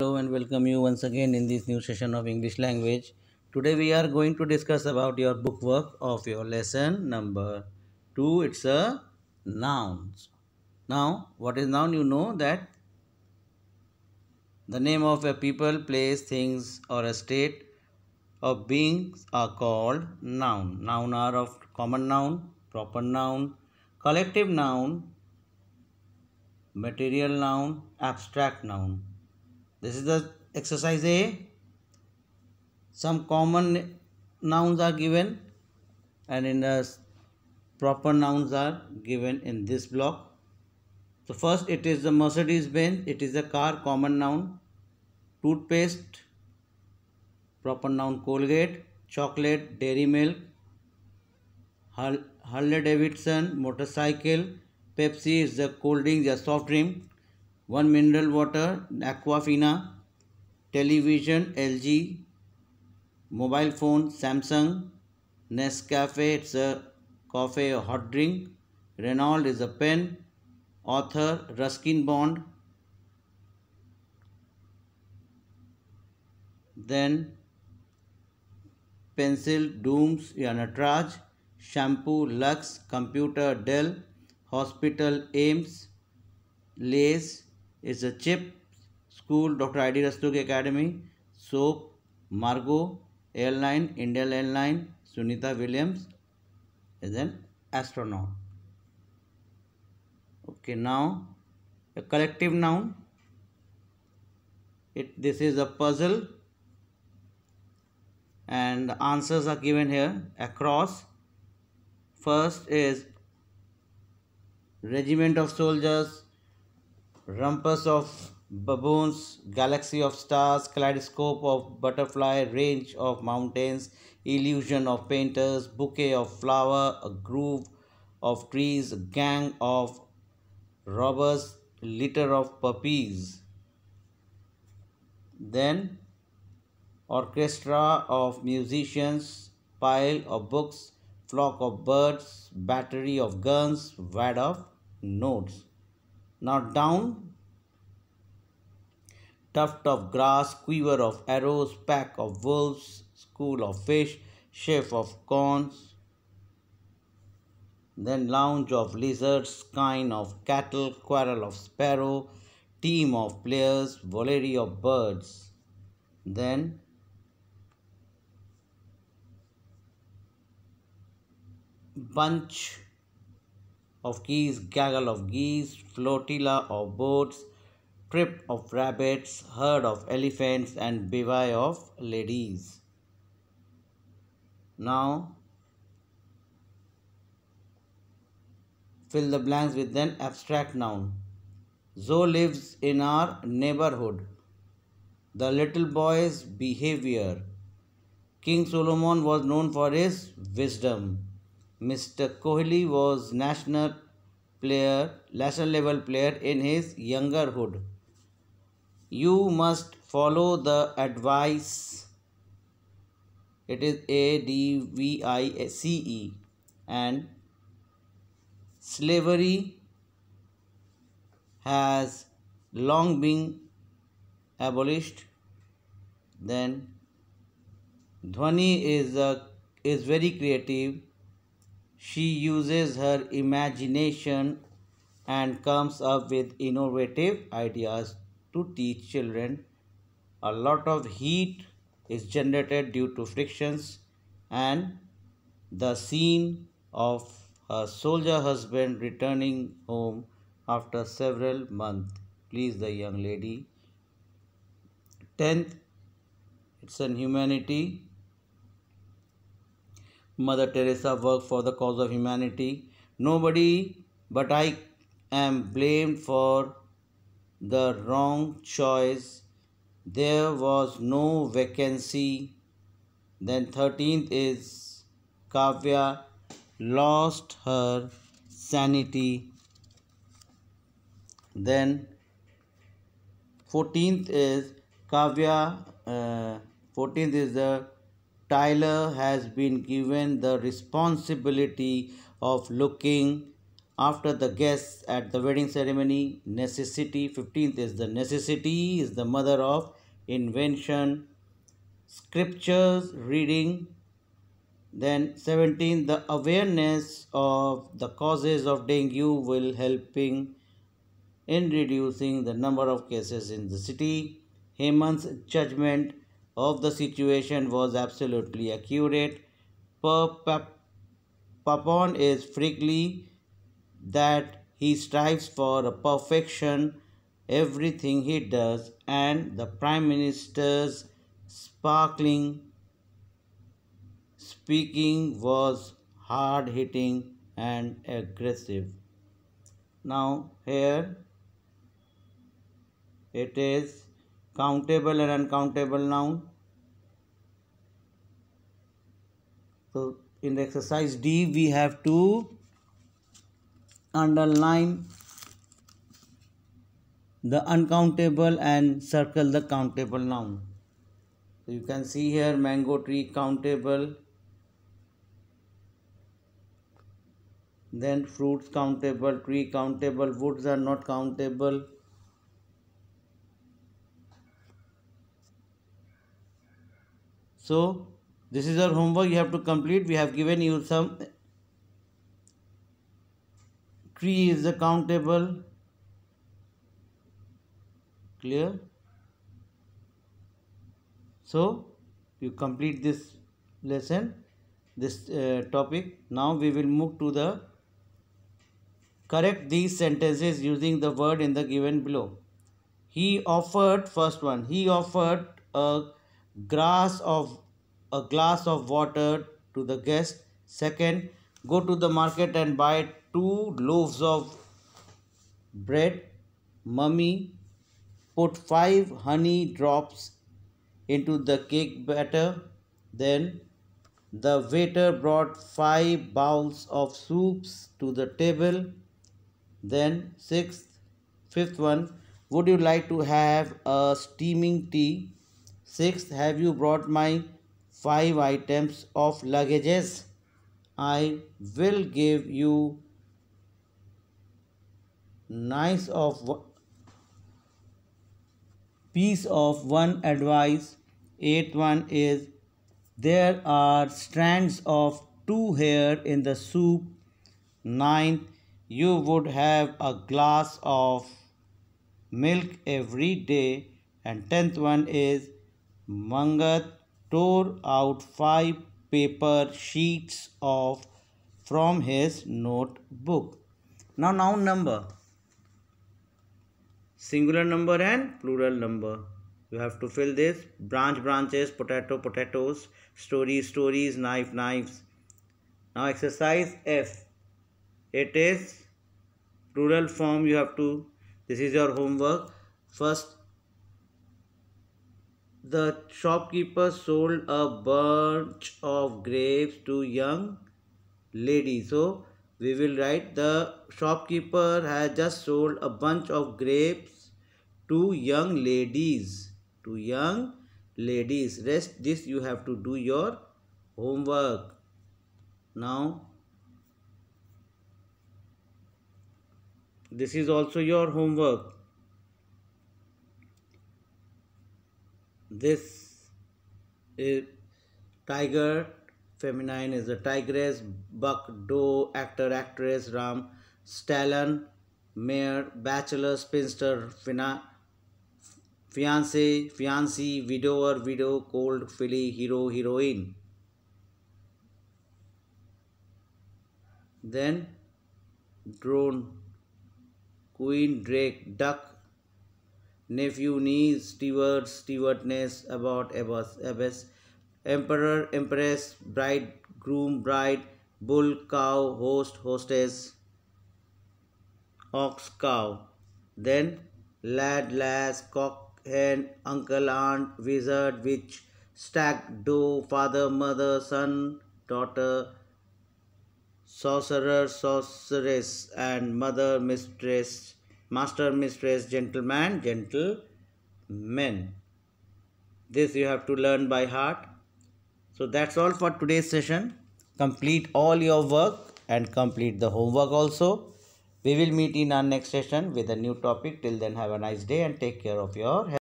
Hello and welcome you once again in this new session of English language. Today we are going to discuss about your book work of your lesson number 2. It's a nouns. Now what is noun you know that the name of a people, place, things or a state of beings are called noun. Noun are of common noun, proper noun, collective noun, material noun, abstract noun. This is the exercise A. Some common nouns are given and in the proper nouns are given in this block. So first it is the Mercedes Benz. It is a car, common noun. Toothpaste, proper noun Colgate. Chocolate, dairy milk. Harley Davidson, motorcycle. Pepsi is the cold drink, the soft drink. Mineral water water television L G mobile phone Samsung Nescafe it's a coffee hot drink Reynolds is a pen author Ruskin Bond then pencil Doms या Nataraj shampoo Lux computer Dell hospital AIIMS Lay's Is a chip school, Dr. ID Rastogi Academy, SOAP, Margo, Airline, Indian Airline, Sunita Williams is an astronaut. Okay, now a collective noun. It this is a puzzle and the answers are given here across. First is regiment of soldiers rumpus of baboons, galaxy of stars, kaleidoscope of butterfly, range of mountains, illusion of painters, bouquet of flower, a groove of trees, gang of robbers, litter of puppies. Then orchestra of musicians, pile of books, flock of birds, battery of guns, wad of notes. Now down, tuft of grass, quiver of arrows, pack of wolves, school of fish, sheaf of corns, then lounge of lizards, kine of cattle, quarrel of sparrow, team of players, volley of birds. Then bunch of geese, gaggle of geese, flotilla of boats, trip of rabbits, herd of elephants, and bevy of ladies. Now, fill the blanks with an abstract noun. Zoe lives in our neighborhood. The little boy's behavior. King Solomon was known for his wisdom. Mr. Kohli was national player, national level player in his youngerhood. You must follow the advice. It is A D V I C E and slavery has long been abolished. Then Dhwani is a is very creative she uses her imagination and comes up with innovative ideas to teach children. A lot of heat is generated due to frictions and the scene of a soldier husband returning home after several months. Please the young lady. Tenth, it's an humanity Mother Teresa worked for the cause of humanity. Nobody but I am blamed for the wrong choice. There was no vacancy. Then 13th is Kavya lost her sanity. Then 14th is Kavya, uh, 14th is the Tyler has been given the responsibility of looking after the guests at the wedding ceremony. Necessity 15th is the necessity is the mother of invention. Scriptures reading. Then 17 the awareness of the causes of dengue will helping in reducing the number of cases in the city. Haman's judgment of the situation was absolutely accurate. Papon is frequently that he strives for perfection everything he does and the prime minister's sparkling speaking was hard hitting and aggressive now here it is countable and uncountable noun so in the exercise d we have to underline the uncountable and circle the countable noun so you can see here mango tree countable then fruits countable tree countable woods are not countable so this is our homework you have to complete we have given you some tree is the countable clear so you complete this lesson this uh, topic now we will move to the correct these sentences using the word in the given below he offered first one he offered a glass of a glass of water to the guest second go to the market and buy two loaves of bread mummy put five honey drops into the cake batter then the waiter brought five bowls of soups to the table. Then sixth, fifth one, would you like to have a steaming tea? Sixth, have you brought my five items of luggages? I will give you nice of piece of one advice. Eighth one is there are strands of two hair in the soup. Ninth, you would have a glass of milk every day. And tenth one is Mangat tore out five paper sheets of from his notebook. Now noun number. Singular number and plural number. You have to fill this. Branch, branches, potato, potatoes, story, stories, knife, knives. Now exercise F. It is plural form you have to. This is your homework. First the shopkeeper sold a bunch of grapes to young lady. So we will write the shopkeeper has just sold a bunch of grapes to young ladies. To young ladies. Rest this you have to do your homework. Now this is also your homework. this is tiger feminine is a tigress buck doe actor actress ram stallion mayor bachelor spinster fina fiance fiancee widower widow cold filly hero heroine then drone queen drake duck nephew, niece, steward, stewardess, about abbess, abbess, emperor, empress, bridegroom, bride, bull, cow, host, hostess, ox, cow. Then lad, lass, cock, hen, uncle, aunt, wizard, witch, stag, doe, father, mother, son, daughter, sorcerer, sorceress, and mother, mistress, master, mistress, gentleman, gentlemen. This you have to learn by heart. So that's all for today's session. Complete all your work and complete the homework also. We will meet in our next session with a new topic. Till then have a nice day and take care of your health.